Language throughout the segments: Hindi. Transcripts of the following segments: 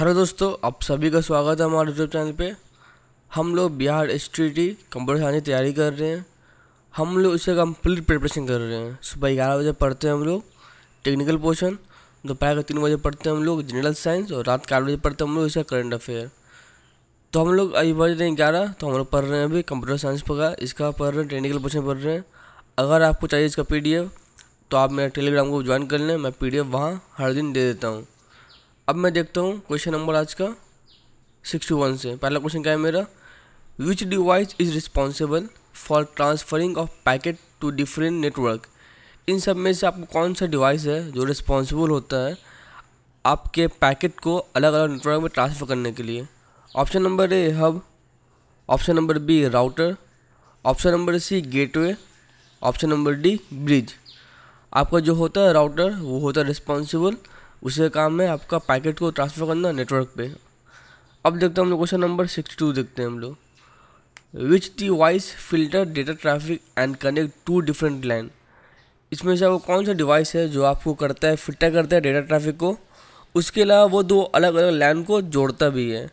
हेलो दोस्तों आप सभी का स्वागत है हमारे यूट्यूब चैनल पे हम लोग Bihar S T T computer science की तैयारी कर रहे हैं हम लोग इसे कंप्लीट प्रिपरेशन कर रहे हैं सुबह ग्यारह बजे पढ़ते हैं हम लोग टेक्निकल पोर्शन दोपहर के तीन बजे पढ़ते हैं हम लोग जनरल साइंस और रात के आठ बजे पढ़ते हैं हम लोग इसका करंट अफेयर तो हम लोग अभी बज रहे हैं ग्यारह तो हम लोग पढ़ रहे हैं अभी कंप्यूटर साइंस का इसका पढ़ रहे हैं टेक्निकल पोर्शन पढ़ रहे हैं अगर आपको चाहिए इसका पी तो आप मेरा टेलीग्राम को ज्वाइन कर लें मैं पी डी वहाँ हर दिन दे देता हूँ अब मैं देखता हूँ क्वेश्चन नंबर आज का सिक्सटी वन से पहला क्वेश्चन क्या है मेरा which device is responsible for transferring of packet to different network इन सब में से आपको कौन सा डिवाइस है जो रिस्पॉन्सिबल होता है आपके पैकेट को अलग अलग नेटवर्क में ट्रांसफ़र करने के लिए option number A hub option number B router option number C gateway option number D bridge आपका जो होता है राउटर वो होता है रिस्पॉन्सिबल उसे काम है आपका पैकेट को ट्रांसफ़र करना नेटवर्क पे अब देखते हैं हम लोग क्वेश्चन नंबर सिक्सटी टू देखते हैं हम लोग which device filter data traffic and connect to different line इसमें से वो कौन सा डिवाइस है जो आपको करता है फिल्टर करता है डेटा ट्रैफिक को उसके अलावा वो दो अलग अलग लाइन को जोड़ता भी है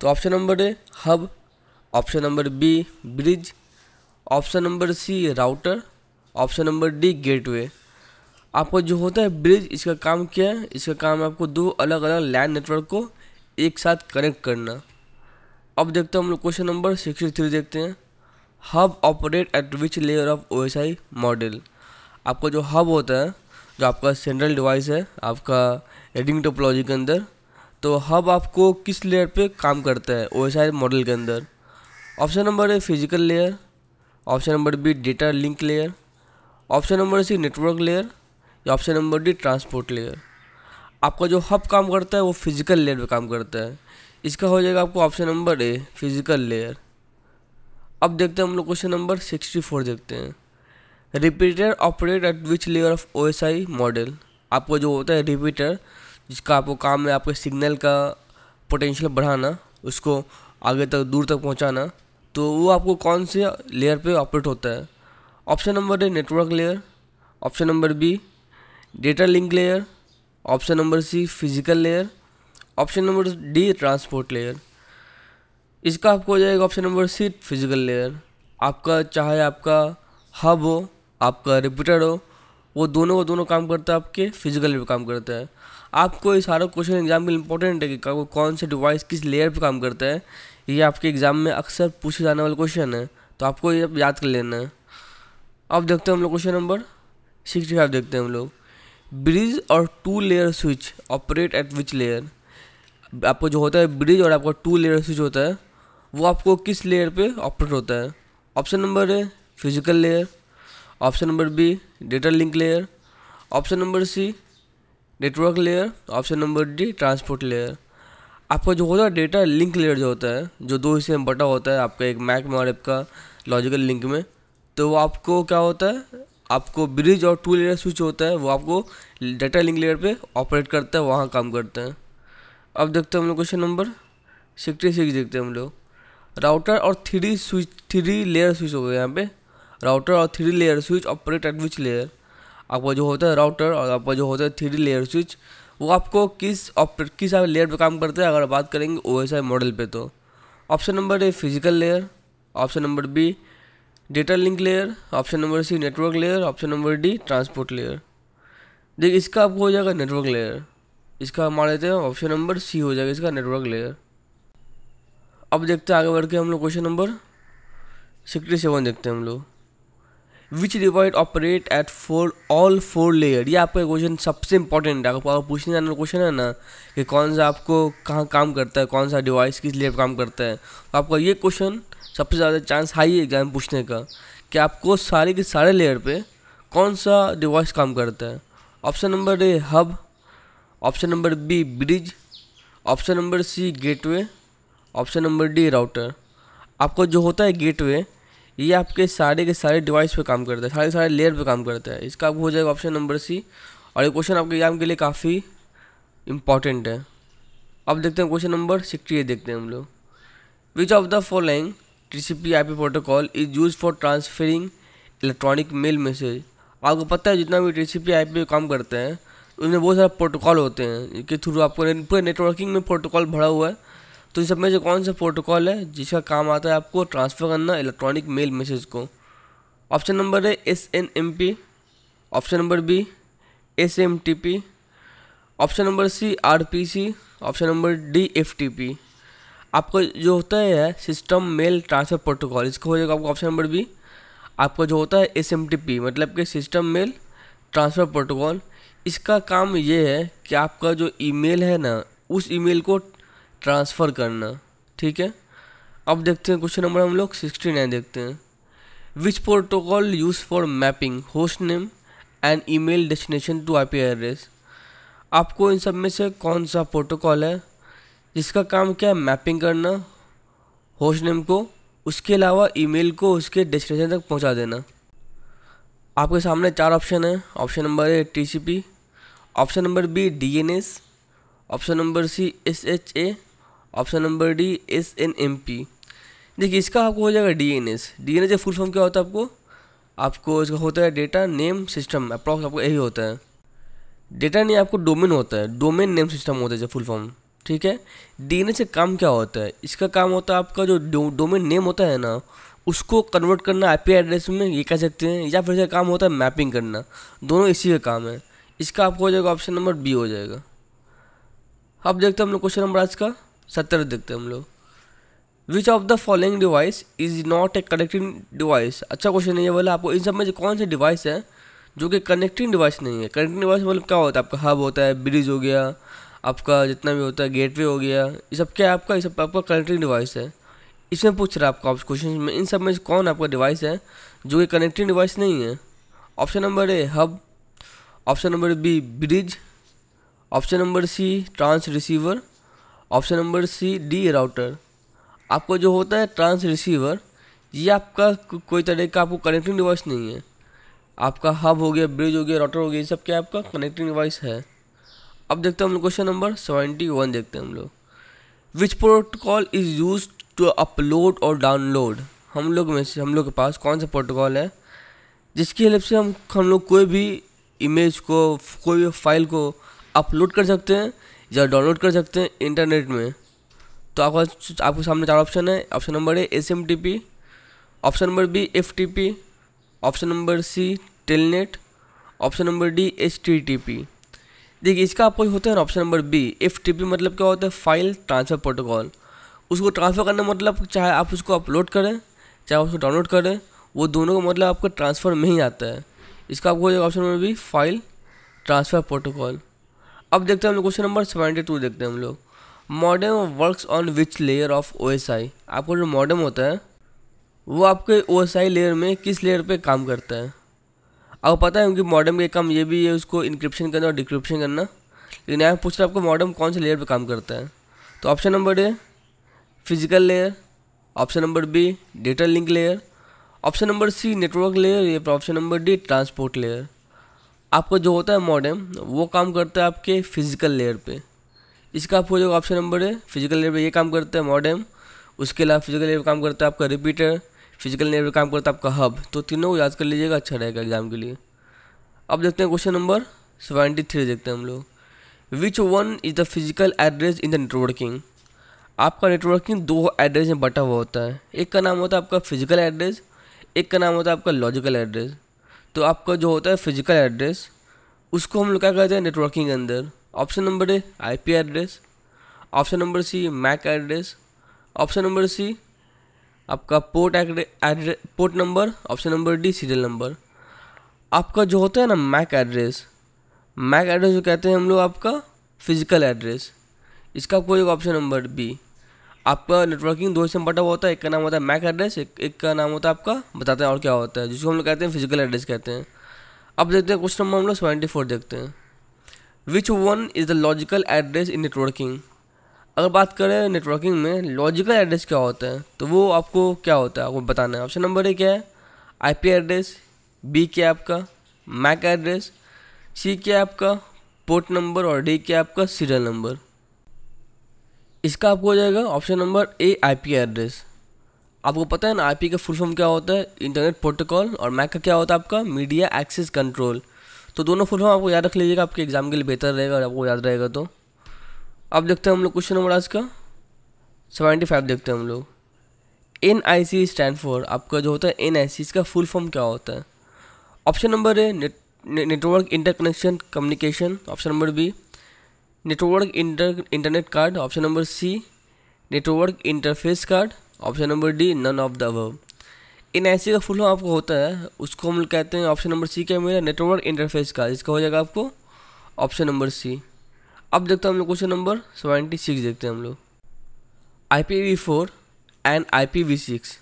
तो option number A hub option number B bridge option number C router option number D gateway आपको जो होता है ब्रिज इसका काम क्या है इसका काम है आपको दो अलग अलग लैंड नेटवर्क को एक साथ कनेक्ट करना अब देखते हैं हम लोग क्वेश्चन नंबर सिक्सटी थ्री देखते हैं hub operate at which layer of O model आपका जो हब होता है जो आपका सेंट्रल डिवाइस है आपका हेडिंग टोपोलॉजी के अंदर तो हब आपको किस लेयर पे काम करता है ओ मॉडल के अंदर option number A physical layer option number B data link layer option number C network layer या option number D transport layer आपका जो हब काम करता है वो फिजिकल लेयर पे काम करता है इसका हो जाएगा आपको option number A physical layer अब देखते हैं हम लोग क्वेश्चन नंबर सिक्सटी फोर देखते हैं repeater operate at which layer of O S I model आपको जो होता है रिपीटर जिसका आपको काम है आपके सिग्नल का पोटेंशियल बढ़ाना उसको आगे तक दूर तक पहुंचाना तो वो आपको कौन से लेयर पे ऑपरेट होता है option number A network layer option number B data link layer option number C physical layer option number D transport layer इसका आपको हो जाएगा option number C physical layer आपका चाहे आपका हब हो आपका रिपीटर हो वो दोनों को दोनों काम करता है आपके फिजिकल पे काम करता है आपको ये सारा क्वेश्चन एग्जाम में इंपॉर्टेंट है कि कौन से डिवाइस किस लेयर पे काम करता है ये आपके एग्ज़ाम में अक्सर पूछे जाने वाला क्वेश्चन है तो आपको ये याद कर लेना है अब देखते हैं हम लोग क्वेश्चन नंबर सिक्सटी फाइव देखते हैं हम लोग ब्रिज और two layer switch operate at which layer आपको जो होता है ब्रिज और आपका टू लेयर स्विच होता है वो आपको किस लेयर पे ऑपरेट होता है option number A physical layer option number B data link layer option number C network layer option number D transport layer आपका जो होता है डेटा लिंक लेयर जो होता है जो दो हिस्से में बटा होता है आपका एक मैक में और आपका लॉजिकल लिंक में तो वो आपको क्या होता है आपको ब्रिज और टू लेयर स्विच होता है वो आपको डाटा लिंक लेयर पे ऑपरेट करता है वहाँ काम करता है अब देखते हैं हम लोग क्वेश्चन नंबर सिक्सटी सिक्स देखते हैं हम लोग राउटर और three switch three layer switch हो गए यहाँ पे राउटर और three layer switch operate at which layer आपका जो होता है राउटर और आपका जो होता है थ्री लेयर स्विच वो आपको किस ऑपरेट किस लेयर पे काम करते हैं अगर बात करेंगे ओ मॉडल पे तो option number A physical layer option number B data link layer option number C network layer option number D transport layer देख इसका आपको हो जाएगा नेटवर्क लेयर इसका मान लेते हैं ऑप्शन नंबर सी हो जाएगा इसका नेटवर्क लेयर अब देखते हैं आगे बढ़ के हम लोग क्वेश्चन नंबर सिक्सटी सेवन देखते हैं हम लोग which device operate at for all four layer ये आपका क्वेश्चन सबसे इंपॉर्टेंट है आपको पूछने जाने का क्वेश्चन है ना कि कौन सा आपको कहाँ काम करता है कौन सा डिवाइस किस लेयर पर काम करता है तो आपका ये क्वेश्चन सबसे ज़्यादा चांस हाई है एग्ज़ाम पूछने का कि आपको सारे के सारे लेयर पे कौन सा डिवाइस काम करता है option number A hub option number B bridge option number C gateway option number D router आपको जो होता है गेटवे ये आपके सारे के सारे डिवाइस पे काम करता है सारे सारे लेयर पे काम करता है इसका आपको हो जाएगा ऑप्शन नंबर सी और ये क्वेश्चन आपके एग्जाम के लिए काफ़ी इम्पॉर्टेंट है अब देखते हैं क्वेश्चन नंबर सिक्सटी देखते हैं हम लोग which of the following TCP/IP protocol is used for transferring electronic mail message. आपको पता है जितना भी TCP/IP काम करते हैं उनमें बहुत सारे प्रोटोकॉल होते हैं जिनके थ्रू आपको पूरे नेटवर्किंग में प्रोटोकॉल भरा हुआ है तो इस सब में से कौन सा प्रोटोकॉल है जिसका काम आता है आपको ट्रांसफ़र करना इलेक्ट्रॉनिक मेल मैसेज को option number A S N M P option number B S M T P option number C R P C option number D F T P आपको जो होता है सिस्टम मेल ट्रांसफ़र प्रोटोकॉल इसका हो जाएगा आपका ऑप्शन नंबर बी आपका जो होता है एस मतलब कि सिस्टम मेल ट्रांसफ़र प्रोटोकॉल इसका काम ये है कि आपका जो ईमेल है ना उस ईमेल को ट्रांसफ़र करना ठीक है अब देखते हैं क्वेश्चन नंबर हम लोग सिक्सटी नाइन देखते हैं which protocol use for mapping host name and email destination to IP address आपको इन सब में से कौन सा प्रोटोकॉल है जिसका काम क्या है मैपिंग करना होस्ट नेम को उसके अलावा ईमेल को उसके डेस्टिनेशन तक पहुंचा देना आपके सामने चार ऑप्शन है option number A TCP option number B DNS option number C S H A option number D S N M P देखिए इसका आपको हो जाएगा D N S D N S का फुल फॉर्म क्या होता है आपको आपको इसका होता है डेटा नेम सिस्टम अप्रॉक्स आपको यही होता है डेटा नहीं आपको डोमेन होता है डोमेन नेम सिस्टम होता है जो फुल फॉर्म ठीक है डी से काम क्या होता है इसका काम होता है आपका जो डोमेन नेम होता है ना उसको कन्वर्ट करना आईपी एड्रेस में ये कह सकते हैं या फिर इसका काम होता है मैपिंग करना दोनों इसी का काम है इसका आपको हो जाएगा ऑप्शन नंबर बी हो जाएगा अब देखते हैं हम लोग क्वेश्चन नंबर आज का सत्तर देखते हैं हम लोग which of the following device is not a connecting device अच्छा क्वेश्चन है ये आपको इन सब में से कौन से डिवाइस है जो कि कनेक्टिंग डिवाइस नहीं है कनेक्टिंग डिवाइस मतलब क्या होता है आपका हब होता है ब्रिज हो गया आपका जितना भी होता है गेटवे हो गया ये सब क्या आपका ये सब आपका कनेक्टिंग डिवाइस है इसमें पूछ रहा है आपका क्वेश्चन में इन सब में से कौन आपका डिवाइस है जो कि कनेक्टिंग डिवाइस नहीं है option number A hub option number B bridge option number C trans receiver option number C D router आपको जो होता है ट्रांस रिसीवर ये आपका कोई तरह का आपको कनेक्टिंग डिवाइस नहीं है आपका हब हो गया ब्रिज हो गया राउटर हो गया ये सब क्या आपका कनेक्टिंग डिवाइस है अब देखते हैं हम लोग क्वेश्चन नंबर सेवेंटी वन देखते हैं हम लोग which protocol is use to upload और डाउनलोड हम लोग में से हम लोग के पास कौन सा प्रोटोकॉल है जिसकी हेल्प से हम हम लोग कोई भी इमेज को कोई भी फाइल को अपलोड कर सकते हैं या डाउनलोड कर सकते हैं इंटरनेट में तो आपका आपके सामने चार ऑप्शन है option number A S M T P option number B F T P option number C telnet option number D H T T P देखिए इसका आपको होता है ऑप्शन नंबर बी एफ मतलब क्या होता है फाइल ट्रांसफ़र प्रोटोकॉल उसको ट्रांसफ़र करना मतलब चाहे आप उसको अपलोड करें चाहे उसको डाउनलोड करें वो दोनों का मतलब आपको ट्रांसफ़र में ही आता है इसका आपको option number B file transfer protocol अब देखते हैं हम लोग क्वेश्चन नंबर सेवेंटी टू देखते हैं हम लोग modem works on which layer of O आपका जो मॉडम होता है वो आपके ओ लेयर में किस लेयर पे काम करता है आपको पता है क्योंकि मॉडम के काम ये भी है उसको इंक्रिप्शन करना और डिक्रिप्शन करना लेकिन यहाँ पूछ रहा है आपको मॉडम कौन से लेयर पर काम करता है तो option number A physical layer option number B data link layer option number C network layer या फिर option number D transport layer आपका जो होता है मॉडम वो काम करता है आपके फिजिकल लेयर पे इसका आपको जो ऑप्शन नंबर है फिजिकल लेयर पे ये काम करता है मॉडम उसके अलावा फिजिकल लेयर पे काम करता है आपका रिपीटर फिजिकल नेवर काम करता है आपका हब तो तीनों को याद कर लीजिएगा अच्छा रहेगा एग्जाम के लिए अब देखते हैं क्वेश्चन नंबर सेवेंटी थ्री देखते हैं हम लोग which one is the physical address in the networking आपका नेटवर्किंग दो एड्रेस में बटा हुआ होता है एक का नाम होता है आपका फिजिकल एड्रेस एक का नाम होता है आपका लॉजिकल एड्रेस तो आपका जो होता है फिजिकल एड्रेस उसको हम लोग क्या कहते हैं नेटवर्किंग के अंदर option number A I address option number C mac address option number C आपका port address port number option number D serial number आपका जो होता है ना मैक एड्रेस मैक एड्रेस जो कहते हैं हम लोग आपका फिजिकल एड्रेस इसका आपको एक ऑप्शन नंबर बी आपका नेटवर्किंग दो हिस्से में बटा हुआ होता है एक का नाम होता है मैक एड्रेस एक, एक का नाम होता है आपका बताते हैं और क्या होता है जिसको हम लोग कहते हैं फिजिकल एड्रेस कहते हैं अब देखते हैं क्वेश्चन नंबर हम लोग सेवेंटी फोर देखते हैं which one is the logical address in networking अगर बात करें नेटवर्किंग में लॉजिकल एड्रेस क्या होता है तो वो आपको क्या होता है आपको बताना है ऑप्शन नंबर ए क्या है आईपी एड्रेस बी क्या आपका मैक एड्रेस सी क्या आपका पोर्ट नंबर और डी क्या आपका सीरियल नंबर इसका आपको हो जाएगा option number A IP address आपको पता है ना आईपी का फुल फॉर्म क्या होता है इंटरनेट प्रोटोकॉल और मैक का क्या होता है आपका मीडिया एक्सेस कंट्रोल तो दोनों फुल फॉर्म आपको याद रख लीजिएगा आपके एग्जाम के लिए बेहतर रहेगा और आपको याद रहेगा तो अब देखते हैं हम लोग क्वेश्चन नंबर आज का सेवेंटी फाइव देखते हैं हम लोग N I C stand for आपका जो होता है एन आई सी इसका फुल फॉर्म क्या होता है option number A network interconnection communication option number B network inter internet card option number C network interface card option number D none of the N I C का फुल फॉर्म आपको होता है उसको हम कहते हैं ऑप्शन नंबर सी क्या मेरा नेटवर्क इंटरफेस कार्ड इसका हो जाएगा आपको ऑप्शन नंबर सी अब देखते हैं हम लोग क्वेश्चन नंबर सेवेंटी सिक्स देखते हैं हम लोग I P V four and I P V six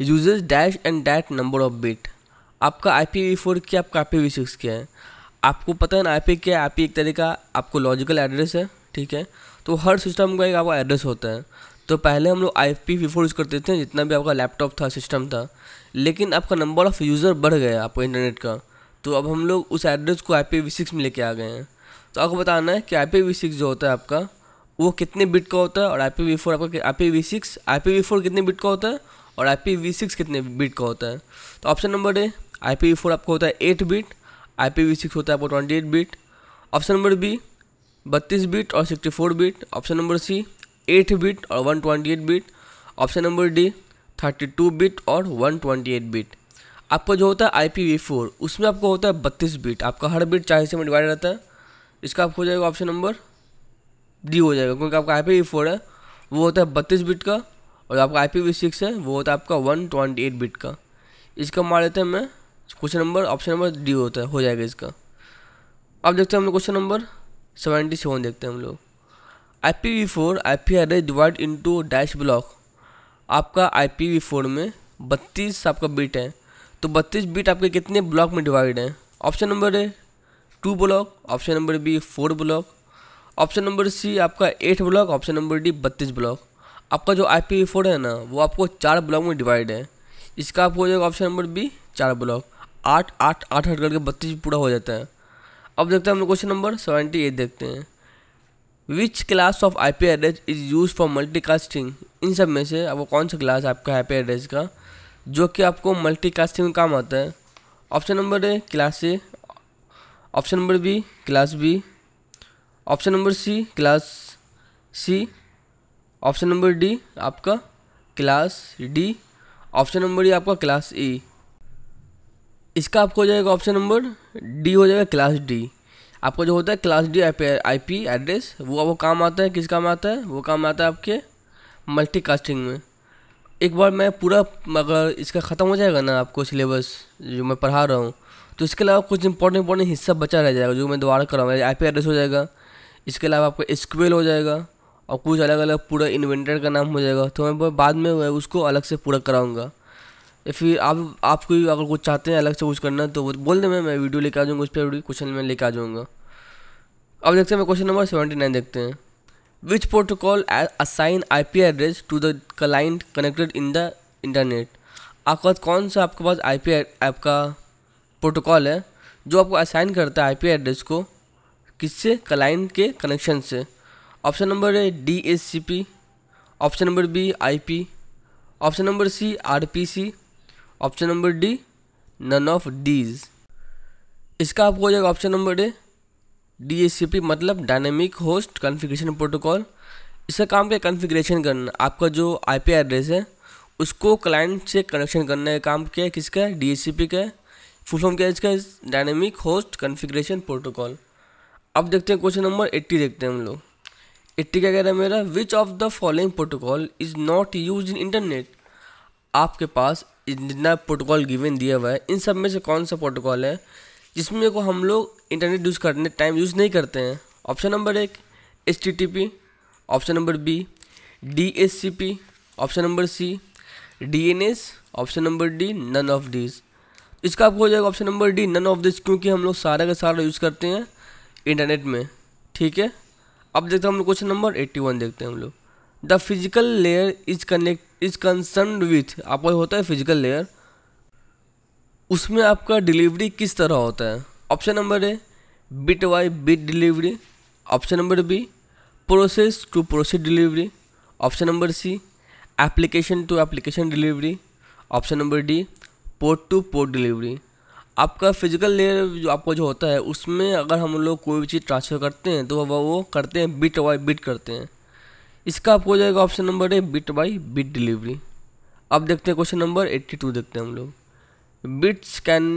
uses dash and that number of bit आपका आई पी वी फोर क्या आपका आई पी वी सिक्स क्या है आपको पता है ना आई पी क्या है आई पी एक तरह का आपको लॉजिकल एड्रेस है ठीक है तो हर सिस्टम का एक आपका एड्रेस होता है तो पहले हम लोग I P V four use करते थे जितना भी आपका लैपटॉप था सिस्टम था लेकिन आपका नंबर ऑफ़ यूज़र बढ़ गया आपका इंटरनेट का तो अब हम लोग उस एड्रेस को आई पी वी सिक्स में लेके आ गए हैं तो आपको बताना है कि आई पी वी सिक्स जो होता है आपका वो कितने बिट का होता है और आई पी वी फोर आपका I P V six I P V four कितने बिट का होता है और आई पी वी सिक्स कितने बिट का होता है तो option number A I P V four आपका होता है eight bit I P V six होता है आपका twenty eight bit option number B बत्तीस बिट और sixty four bit option number C eight bit और one twenty eight bit option number D thirty two bit और वन ट्वेंटी एट बिट आपका जो होता है आई पी वी फोर उसमें आपको होता है बत्तीस बिट आपका हर बिट चार हिस्से में डिवाइड रहता है इसका आपको हो जाएगा ऑप्शन नंबर डी हो जाएगा क्योंकि आपका आई पी फोर है वो होता है बत्तीस बिट का और आपका आई पी सिक्स है वो होता है आपका वन ट्वेंटी एट बिट का इसका मान लेते हैं मैं question number option number D होता है हो जाएगा इसका अब देखते हैं हम लोग क्वेश्चन नंबर सेवेंटी सेवन देखते हैं हम लोग I P V four I P R divide into dash block आपका आई पी वी फोर में बत्तीस आपका बिट है तो बत्तीस बिट आपके कितने ब्लॉक में डिवाइड हैं option number A two block option number B four block option number C आपका eight block option number D बत्तीस ब्लॉक आपका जो आई पी फोर है ना वो आपको चार ब्लॉक में डिवाइड है इसका आपको हो जाएगा ऑप्शन नंबर बी चार ब्लॉक आठ आठ आठ आठ करके बत्तीस पूरा हो जाता है अब देखते हैं हम लोग क्वेश्चन नंबर सेवेंटी एट देखते हैं which class of I P address is use for multicasting इन सब में से आपको कौन सा क्लास आपका आई पी एड्रेस का जो कि आपको मल्टी कास्टिंग में काम आता है option number A class A option number B class B option number C class C option number D आपका क्लास डी ऑप्शन नंबर ये आपका क्लास ई इसका आपको हो जाएगा ऑप्शन नंबर डी हो जाएगा क्लास डी आपका जो होता है class D I P address वो वो काम आता है किस काम आता है वो काम आता है आपके मल्टी कास्टिंग में एक बार मैं पूरा अगर इसका ख़त्म हो जाएगा ना आपको सिलेबस जो मैं पढ़ा रहा हूँ तो इसके अलावा कुछ इंपॉर्टेंट इंपॉर्टेंट हिस्सा बचा रह जाएगा जो मैं दोबारा कराऊंगा आई पी एड्रेस हो जाएगा इसके अलावा आपका स्क्वेल हो जाएगा और कुछ अलग अलग पूरा इन्वेंटर का नाम हो जाएगा तो मैं बाद में उसको अलग से पूरा कराऊंगा या फिर आप आप कोई अगर कुछ चाहते हैं अलग से कुछ करना तो वो बोल दें मैं मैं वीडियो लेकर आ जाऊँगा उस पर क्वेश्चन में लेकर आ जाऊँगा अब देखते हैं मैं क्वेश्चन नंबर सेवेंटी नाइन देखते हैं which protocol assign I P address to the client connected in the internet आपके पास कौन सा आपके पास आई पी आपका प्रोटोकॉल है जो आपको असाइन करता है आईपी एड्रेस को किससे क्लाइंट के कनेक्शन से option number A D S C P option number B I P option number C R P C option number D none of these इसका आपको हो जाएगा option number A D S C P मतलब डायनेमिक होस्ट कॉन्फ़िगरेशन प्रोटोकॉल इसका काम क्या कॉन्फ़िगरेशन करना आपका जो आई पी एड्रेस है उसको क्लाइंट से कनेक्शन करने का काम किया है किसका डी एस सी पी का फुल फॉर्म क्या है इसका डायनेमिक होस्ट कॉन्फ़िगरेशन प्रोटोकॉल अब देखते हैं क्वेश्चन नंबर एट्टी देखते हैं हम लोग एट्टी क्या कह रहा है मेरा which of the following protocol is not use in internet आपके पास जितना प्रोटोकॉल गिवन दिया हुआ है इन सब में से कौन सा प्रोटोकॉल है जिसमें को हम लोग इंटरनेट यूज़ करने टाइम यूज़ नहीं करते हैं ऑप्शन नंबर एक H T T P option number B D S C P option number C D N S option number D none of these इसका आपको हो जाएगा option number D none of this क्योंकि हम लोग सारा का सारा यूज़ करते हैं इंटरनेट में ठीक है अब देखते हैं हम लोग क्वेश्चन नंबर एट्टी वन देखते हैं हम लोग the physical layer is connect is concern with आपका होता है फिजिकल लेयर उसमें आपका डिलीवरी किस तरह होता है option number A bit by bit delivery option number B process to process delivery option number C application to application delivery option number D port to port delivery आपका फिजिकल लेयर जो आपका जो होता है उसमें अगर हम लोग कोई भी चीज़ ट्रांसफ़र करते हैं तो वह वो करते हैं बिट बाई बिट करते हैं इसका आपको हो जाएगा option number A bit by bit delivery अब देखते हैं क्वेश्चन नंबर एट्टी टू देखते हैं हम लोग bits can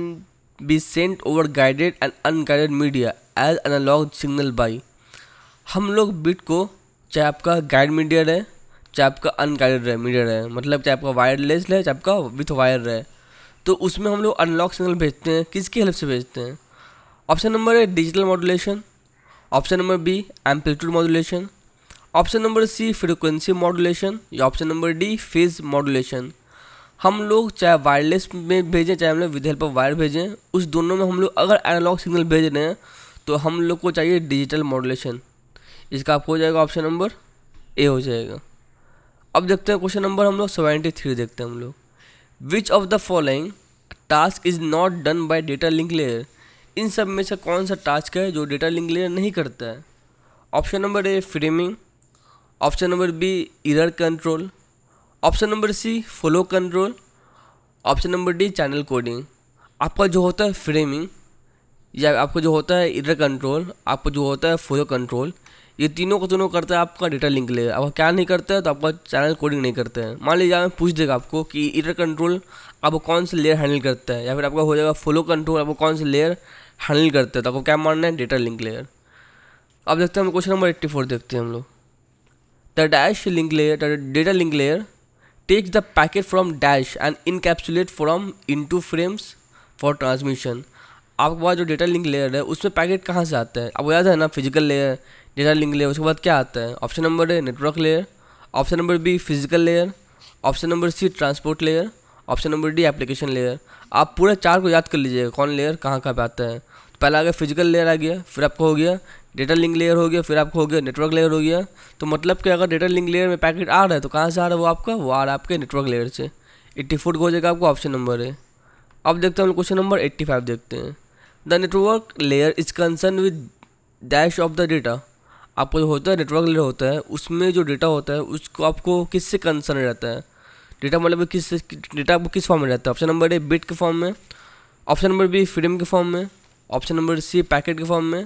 be sent over guided and unguided media as analog signal by हम लोग बिट को चाहे आपका गाइड मीडिया रहे चाहे आपका अनगाइडेड मीडिया रहे मतलब चाहे आपका वायरलेस रहे चाहे आपका विथ वायर रहे तो उसमें हम लोग अनलॉक सिग्नल भेजते हैं किसकी हेल्प से भेजते हैं option number A digital modulation option number B amplitude modulation option number C frequency modulation या option number D phase modulation हम लोग चाहे वायरलेस में भेजें चाहे हम लोग विद हेल्प ऑफ वायर भेजें उस दोनों में हम लोग अगर एनालॉग सिग्नल भेज रहे हैं तो हम लोग को चाहिए डिजिटल मॉडुलेशन इसका आपको हो जाएगा ऑप्शन नंबर ए हो जाएगा अब देखते हैं क्वेश्चन नंबर हम लोग सेवेंटी थ्री देखते हैं हम लोग which of the following task is not done by data link layer इन सब में से कौन सा टास्क है जो डेटा लिंक लेयर नहीं करता है option number A framing option number B error control option number C flow control option number D channel coding आपका जो होता है फ्रेमिंग या आपको जो होता है इरर कंट्रोल आपको जो होता है फ्लो कंट्रोल ये तीनों को तीनों करते हैं आपका डेटा लिंक ले अब क्या नहीं करते हैं तो आपका चैनल कोडिंग नहीं करते हैं मान लीजिए पूछ देगा आपको कि इटर कंट्रोल आपको कौन सा लेयर हैंडल करता है या फिर आपका हो जाएगा फ्लो कंट्रोल आपको कौन सा लेयर हैंडल करता है तो आपको क्या मानना है डेटा लिंक लेयर अब देखते हैं हम क्वेश्चन नंबर एट्टी फोर देखते हैं हम लोग the dash link layer data link layer the packet from dash and encapsulate from into frames for transmission आपके पास जो डेटा लिंक लेयर है उसमें पैकेट कहाँ से आता है आपको याद है ना physical layer data link layer उसके बाद क्या आता है option number A network layer option number B physical layer option number C transport layer option number D application layer आप पूरा चार को याद कर लीजिएगा कौन लेयर कहाँ कहाँ पर आता है तो पहला आ गया फिजिकल लेयर आ गया फिर आपको हो गया डेटा लिंक लेयर हो गया फिर आपको हो गया नेटवर्क लेयर हो गया तो मतलब कि अगर डेटा लिंक लेयर में पैकेट आ रहा है तो कहाँ से आ रहा है वो आपका वो आ रहा है आपके नेटवर्क लेयर से एट्टी फोर को हो जाएगा आपको ऑप्शन नंबर है अब देखते हैं हम क्वेश्चन नंबर एट्टी फाइव देखते हैं the network layer is concern with dash of the data आपको जो होता है नेटवर्क लेयर होता है उसमें जो डेटा होता है उसको आपको किससे कंसर्न रहता है डेटा मतलब किस डेटा आपको किस फॉर्म में रहता है ऑप्शन नंबर ए बिट के फॉर्म में ऑप्शन नंबर बी फ्रीडम के फॉर्म में ऑप्शन नंबर सी पैकेट के फॉर्म में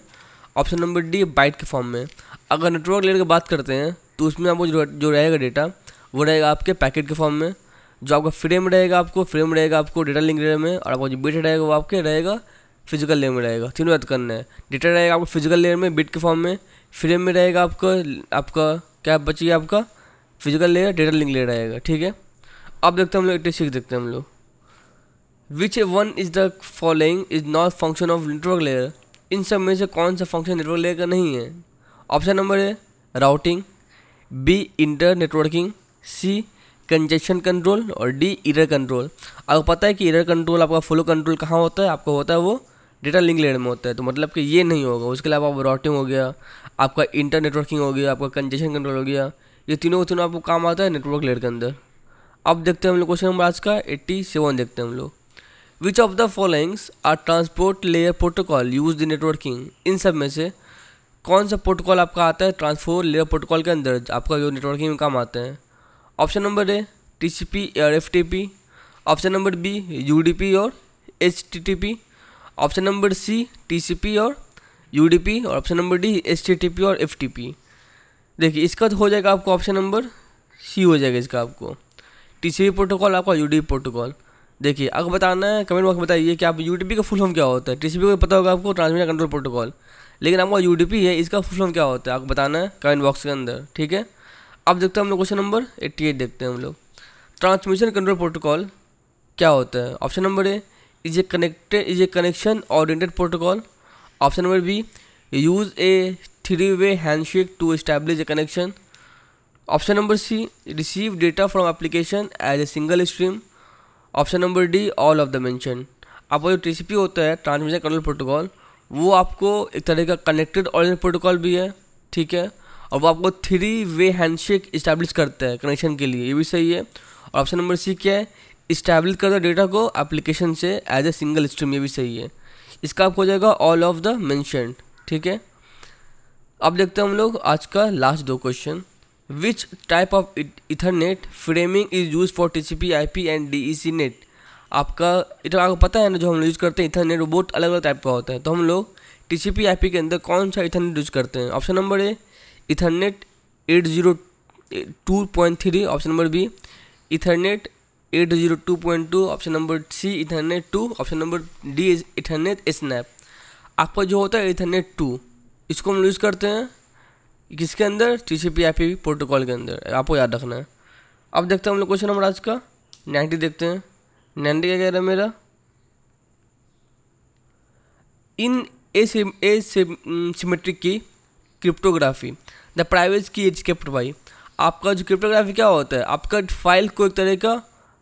ऑप्शन नंबर डी बाइट के फॉर्म में अगर नेटवर्क लेयर की बात करते हैं तो उसमें आपको जो जो रहेगा डेटा वो रहेगा आपके पैकेट के फॉर्म में जो आपका फ्रेम रहेगा आपको फ्रेम रहेगा आपको डेटा लिंक लेयर में और आपका जो बिट रहेगा वो आपके रहेगा फिजिकल लेयर में रहेगा तीनों याद करना है डेटा रहेगा आपको फिजिकल लेयर में बिट के फॉर्म में फ्रेम में रहेगा आपका आपका क्या बची आपका physical layer data link layer रहेगा ठीक है अब देखते हैं हम लोग एट्टी सिक्स देखते हैं हम लोग which one is the following is not function of network layer इन सब में से कौन सा फंक्शन नेटवर्क लेयर का नहीं है option number A routing B inter networking C congestion control और डी इरर कंट्रोल आपको पता है कि इरर कंट्रोल आपका फ्लो कंट्रोल कहाँ होता है आपको होता है वो डेटा लिंक लेयर में होता है तो मतलब कि ये नहीं होगा उसके अलावा आप राउटिंग हो गया आपका इंटर नेटवर्किंग हो गया आपका कंजेशन कंट्रोल हो गया ये तीनों तीनों आपको काम आता है नेटवर्क लेयर के अंदर अब देखते हैं हम लोग क्वेश्चन नंबर आज का एट्टी सेवन देखते हैं हम लोग which of the followings are transport layer protocol use the networking इन सब में से कौन सा प्रोटोकॉल आपका आता है ट्रांसपोर्ट लेयर प्रोटोकॉल के अंदर आपका जो नेटवर्किंग में काम आते हैं option number A T C P और F T P option number B U D P और H T T P option number C T C P और यू और ऑप्शन नंबर डी एस और एफ देखिए इसका तो हो जाएगा आपको ऑप्शन नंबर सी हो जाएगा इसका आपको टी प्रोटोकॉल आपका यू प्रोटोकॉल देखिए आपको बताना है कमेंट बॉक्स बताइए कि आप यू का फुल फॉर्म क्या होता है टी को पता होगा आपको ट्रांसमिशन कंट्रोल प्रोटोकॉल लेकिन आपका यू है इसका फुल फॉर्म क्या होता है आपको बताना है कमेंट बॉक्स के अंदर ठीक है अब देखते हैं हम लोग क्वेश्चन नंबर एट्टी एट देखते हैं हम लोग ट्रांसमिशन कंट्रोल प्रोटोकॉल क्या होता है option number A is a connected is a connection oriented protocol option number B use a three way handshake to establish a connection option number C receive data from application as a single stream option number D all of the mention आपका जो टी होता है ट्रांसमिशन कंट्रोल प्रोटोकॉल वो आपको एक तरह का कनेक्टेड ऑरिजिनल प्रोटोकॉल भी है ठीक है और वो आपको थ्री वे हैंडशेक इस्टेब्लिश करता है कनेक्शन के लिए ये भी सही है और ऑप्शन नंबर सी क्या है इस्टेब्लिश करता है डेटा को एप्लीकेशन से एज ए सिंगल स्ट्रीम ये भी सही है इसका आपको हो जाएगा ऑल ऑफ द मैंशन ठीक है अब देखते हैं हम लोग आज का लास्ट दो question which type of ethernet framing is use for T C P I P and D E C net आपका इतना तो आपको पता है ना जो हम यूज़ करते हैं इथरनेट वो बहुत अलग अलग टाइप का होता है तो हम लोग T C P I P के अंदर कौन सा इथरनेट यूज करते हैं option number A ethernet eight zero two point three option number B ethernet eight zero two point two option number C ethernet two option number D is ethernet snap आपका जो होता है इथरनेट टू इसको हम यूज़ करते हैं किसके अंदर T C P I P protocol के अंदर आपको याद रखना है अब देखते हैं हम लोग क्वेश्चन नंबर आज का नाइन्टी देखते हैं नाइन्टी क्या कह रहा है मेरा in a symmetric key cryptography the private key as kept आपका जो क्रिप्टोग्राफी क्या होता है आपका फाइल को एक तरह का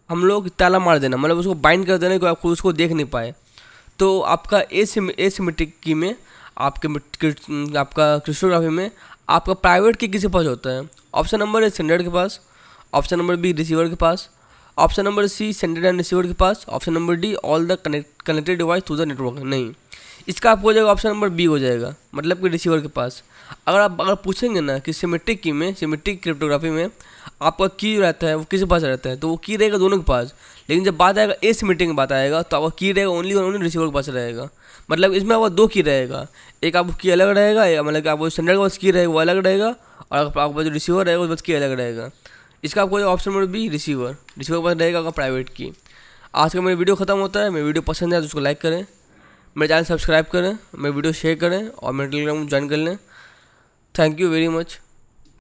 हम लोग ताला मार देना मतलब उसको बाइंड कर देना कि आप खुद उसको देख नहीं पाए तो आपका एसीमेट्रिक की में आपके आपका क्रिस्टोग्राफी में आपका प्राइवेट की किसी पास होता है ऑप्शन नंबर ए सेंडर के पास ऑप्शन नंबर बी रिसीवर के पास option number C sender and receiver के पास option number D all the connected device to the network नहीं इसका आपको हो जाएगा ऑप्शन नंबर बी हो जाएगा मतलब कि रिसीवर के पास अगर आप अगर पूछेंगे ना कि सिमेट्रिक की में सिमेट्रिक क्रिप्टोग्राफी में आपका की रहता है वो किसके पास रहता है तो वो की रहेगा दोनों के पास लेकिन जब बात आएगा ए सिमेट्रिक में बात आएगा तो आपका की रहेगा ओनली और ओनली रिसीवर के पास रहेगा मतलब इसमें आपका दो की रहेगा एक आपको की अलग रहेगा मतलब आपको स्टैंडर्ड के पास की रहेगा वो अलग रहेगा और आपका जो रिसीवर रहेगा उस पास की अलग रहेगा इसका आपको option number B receiver receiver के पास रहेगा आपका प्राइवेट की आज का मेरा वीडियो खत्म होता है मेरी वीडियो पसंद है तो उसको लाइक करें मेरे चैनल सब्सक्राइब करें मेरे वीडियो शेयर करें और मेरे टेलीग्राम ज्वाइन कर लें थैंक यू वेरी मच